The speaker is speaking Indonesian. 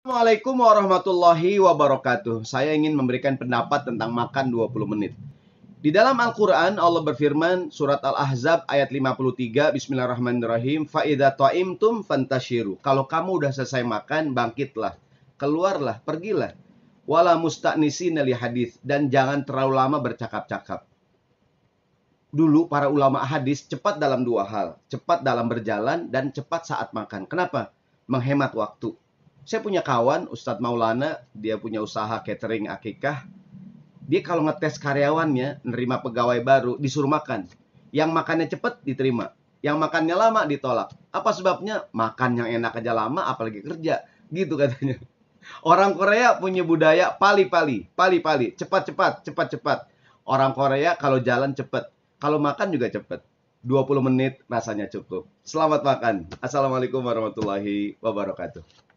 Assalamualaikum warahmatullahi wabarakatuh. Saya ingin memberikan pendapat tentang makan 20 menit. Di dalam Al-Qur'an Allah berfirman surat Al-Ahzab ayat 53 Bismillahirrahmanirrahim, "Fa idza ta'imtum fantashiru." Kalau kamu udah selesai makan, bangkitlah, keluarlah, pergilah. Wala mustaknisi li hadis dan jangan terlalu lama bercakap-cakap. Dulu para ulama hadis cepat dalam dua hal, cepat dalam berjalan dan cepat saat makan. Kenapa? Menghemat waktu saya punya kawan, Ustadz Maulana, dia punya usaha catering akikah. Dia kalau ngetes karyawannya, nerima pegawai baru, disuruh makan. Yang makannya cepet diterima, yang makannya lama ditolak. Apa sebabnya? Makan yang enak aja lama, apalagi kerja. Gitu katanya. Orang Korea punya budaya pali-pali, pali-pali, cepat-cepat, cepat-cepat. Orang Korea kalau jalan cepat, kalau makan juga cepat. 20 menit rasanya cukup. Selamat makan. Assalamualaikum warahmatullahi wabarakatuh.